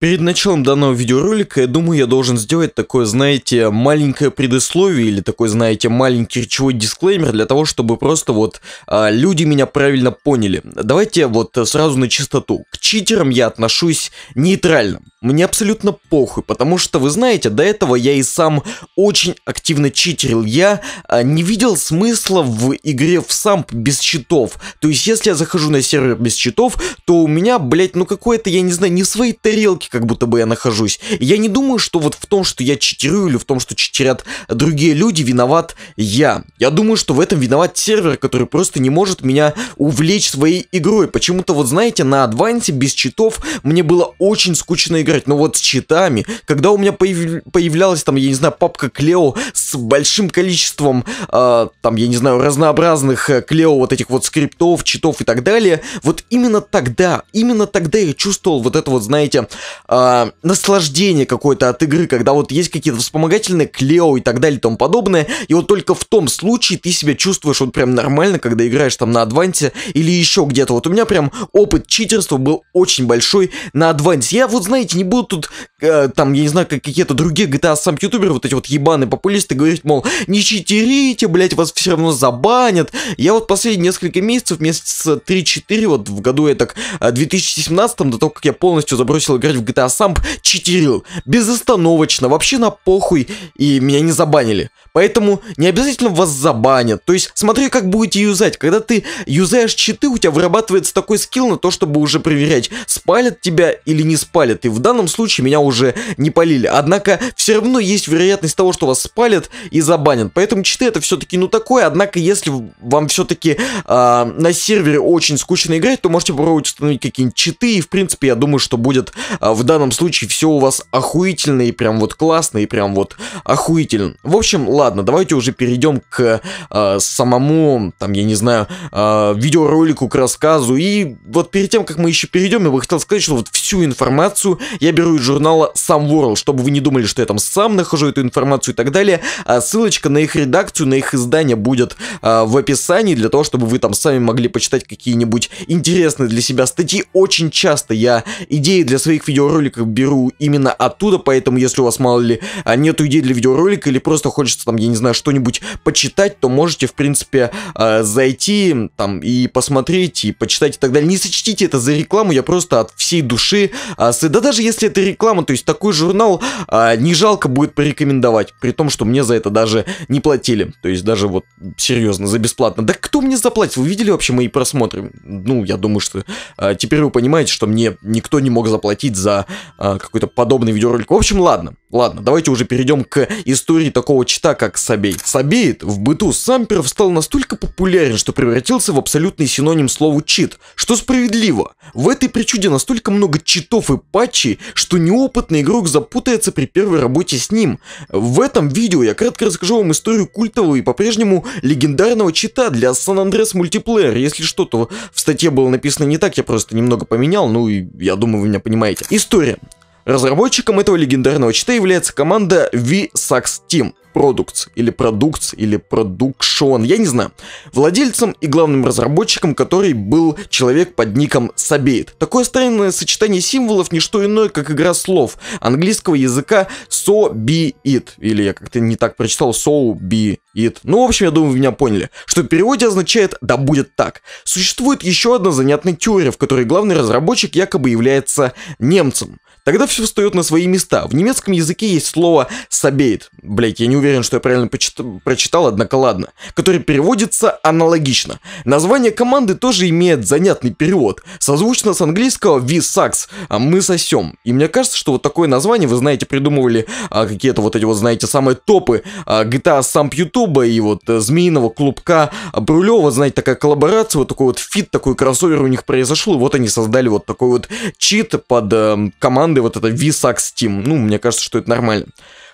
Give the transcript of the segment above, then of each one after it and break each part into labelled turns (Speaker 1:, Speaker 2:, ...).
Speaker 1: Перед началом данного видеоролика, я думаю, я должен сделать такое, знаете, маленькое предисловие или такой, знаете, маленький речевой дисклеймер для того, чтобы просто вот а, люди меня правильно поняли. Давайте вот сразу на чистоту. К читерам я отношусь нейтрально. Мне абсолютно похуй, потому что, вы знаете, до этого я и сам очень активно читерил. Я а, не видел смысла в игре в самп без читов. То есть, если я захожу на сервер без читов, то у меня, блять, ну какое-то, я не знаю, не в своей тарелке ловушке, как будто бы я нахожусь. я не думаю, что вот в том, что я читерю или в том, что читерят другие люди, виноват я. Я думаю, что в этом виноват сервер, который просто не может меня увлечь своей игрой. Почему-то вот знаете, на адвансе без читов мне было очень скучно играть. Но вот с читами, когда у меня появ... появлялась там, я не знаю, папка Клео с с большим количеством, э, там, я не знаю, разнообразных э, клео вот этих вот скриптов, читов и так далее, вот именно тогда, именно тогда я чувствовал вот это вот, знаете, э, наслаждение какое-то от игры, когда вот есть какие-то вспомогательные клео и так далее и тому подобное, и вот только в том случае ты себя чувствуешь вот прям нормально, когда играешь там на Адвансе или еще где-то. Вот у меня прям опыт читерства был очень большой на Адвансе. Я вот, знаете, не буду тут, э, там, я не знаю, как какие-то другие GTA сам ютуберы, вот эти вот ебаные популисты, говорит, мол, не читерите, блять, вас все равно забанят. Я вот последние несколько месяцев, месяца 3-4, вот в году я так, 2017, а, до того, как я полностью забросил играть в GTA Samp, читерил. Безостановочно, вообще на похуй, и меня не забанили. Поэтому не обязательно вас забанят. То есть, смотри, как будете юзать. Когда ты юзаешь читы, у тебя вырабатывается такой скилл на то, чтобы уже проверять, спалят тебя или не спалят. И в данном случае меня уже не полили. Однако, все равно есть вероятность того, что вас спалят, и забанен, Поэтому читы это все-таки ну такое, однако если вам все-таки э, а, на сервере очень скучно играть, то можете попробовать установить какие-нибудь читы, и в принципе я думаю, что будет э, в данном случае все у вас охуительно и прям вот классно, и прям вот охуительно. В общем, ладно, давайте уже перейдем к э, самому, там, я не знаю, э, видеоролику, к рассказу, и вот перед тем, как мы еще перейдем, я бы хотел сказать, что вот всю информацию я беру из журнала сам World, чтобы вы не думали, что я там сам нахожу эту информацию и так далее а Ссылочка на их редакцию, на их издание будет а, в описании, для того, чтобы вы там сами могли почитать какие-нибудь интересные для себя статьи. Очень часто я идеи для своих видеороликов беру именно оттуда, поэтому если у вас, мало ли, а, нету идей для видеоролика или просто хочется там, я не знаю, что-нибудь почитать, то можете, в принципе, а, зайти там и посмотреть, и почитать и так далее. Не сочтите это за рекламу, я просто от всей души, да даже если это реклама, то есть такой журнал не жалко будет порекомендовать, при том, что мне за это даже не платили. То есть даже вот серьезно, за бесплатно. Да кто мне заплатит? Вы видели вообще мои просмотры? Ну, я думаю, что э, теперь вы понимаете, что мне никто не мог заплатить за э, какой-то подобный видеоролик. В общем, ладно, ладно, давайте уже перейдем к истории такого чита, как Сабей. Сабеет в быту Самперов стал настолько популярен, что превратился в абсолютный синоним слову чит, что справедливо. В этой причуде настолько много читов и патчей, что неопытный игрок запутается при первой работе с ним. В этом видео я кратко расскажу вам историю культового и по-прежнему легендарного чита для San Andreas мультиплеер. Если что, то в статье было написано не так, я просто немного поменял, ну и я думаю, вы меня понимаете. История. Разработчиком этого легендарного чита является команда V-Sax Team Products или Products или Production, я не знаю. Владельцем и главным разработчиком который был человек под ником Сабейт. Такое странное сочетание символов не что иное, как игра слов английского языка so be it, или я как-то не так прочитал so be it. Ну, в общем, я думаю, вы меня поняли, что в переводе означает «да будет так». Существует еще одна занятная теория, в которой главный разработчик якобы является немцем. Тогда все встает на свои места. В немецком языке есть слово «собейт». Блять, я не уверен, что я правильно прочитал, однако ладно. Который переводится аналогично. Название команды тоже имеет занятный перевод. Созвучно с английского «we sucks», а «мы сосем». И мне кажется, что вот такое название, вы знаете, придумывали а, какие-то вот эти вот, знаете, самые топы а, GTA Samp Ютуба и вот а, Змеиного Клубка а, Брулева, знаете, такая коллаборация, вот такой вот фит, такой кроссовер у них произошел, и вот они создали вот такой вот чит под а, эм, команды вот это VSAX Steam. Ну, мне кажется, что это нормально.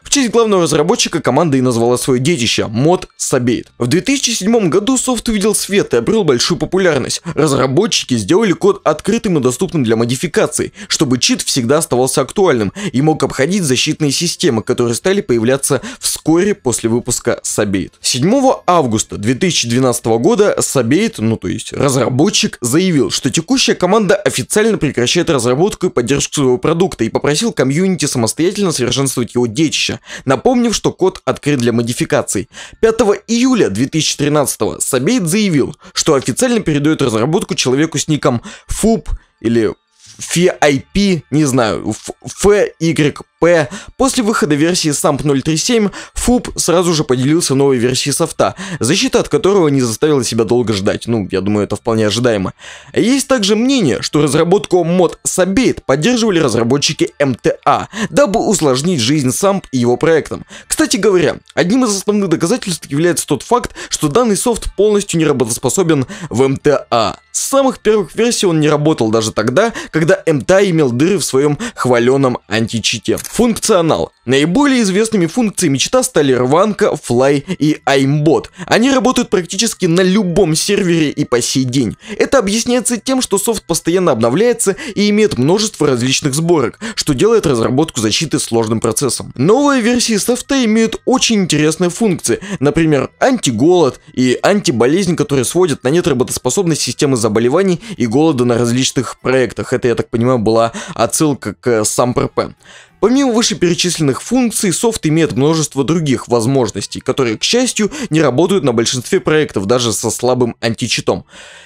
Speaker 1: В честь главного разработчика команда и назвала свое детище – мод Sabate. В 2007 году софт увидел свет и обрел большую популярность. Разработчики сделали код открытым и доступным для модификации, чтобы чит всегда оставался актуальным и мог обходить защитные системы, которые стали появляться вскоре после выпуска Sabate. 7 августа 2012 года Sabate, ну то есть разработчик, заявил, что текущая команда официально прекращает разработку и поддержку своего продукта и попросил комьюнити самостоятельно совершенствовать его детище, Петровича, напомнив, что код открыт для модификаций. 5 июля 2013 Сабейт заявил, что официально передает разработку человеку с ником FUP или FIP, не знаю, FYP После выхода версии Stamp 0.3.7, FUP сразу же поделился новой версией софта, защита от которого не заставила себя долго ждать. Ну, я думаю, это вполне ожидаемо. Есть также мнение, что разработку мод Sabate поддерживали разработчики МТА, дабы усложнить жизнь Самп и его проектам. Кстати говоря, одним из основных доказательств является тот факт, что данный софт полностью не работоспособен в МТА. С самых первых версий он не работал даже тогда, когда МТА имел дыры в своем хваленом античите. Функционал. Наиболее известными функциями чита стали Рванка, Fly и Aimbot. Они работают практически на любом сервере и по сей день. Это объясняется тем, что софт постоянно обновляется и имеет множество различных сборок, что делает разработку защиты сложным процессом. Новые версии софта имеют очень интересные функции, например, антиголод и антиболезнь, которые сводят на нет работоспособность системы заболеваний и голода на различных проектах. Это, я так понимаю, была отсылка к сампрп. Помимо вышеперечисленных функций, софт имеет множество других возможностей, которые, к счастью, не работают на большинстве проектов, даже со слабым античитом.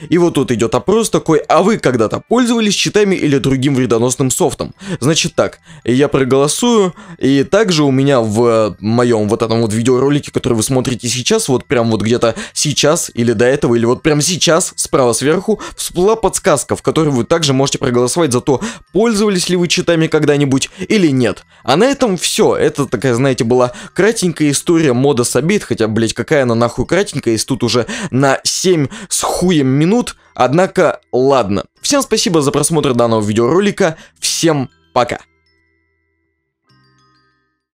Speaker 1: И вот тут идет опрос такой, а вы когда-то пользовались читами или другим вредоносным софтом? Значит так, я проголосую, и также у меня в э, моем вот этом вот видеоролике, который вы смотрите сейчас, вот прям вот где-то сейчас или до этого, или вот прям сейчас, справа сверху, всплыла подсказка, в которой вы также можете проголосовать за то, пользовались ли вы читами когда-нибудь или нет нет. А на этом все. Это такая, знаете, была кратенькая история мода с обид, хотя, блять, какая она нахуй кратенькая, если тут уже на 7 с хуем минут. Однако, ладно. Всем спасибо за просмотр данного видеоролика, всем пока.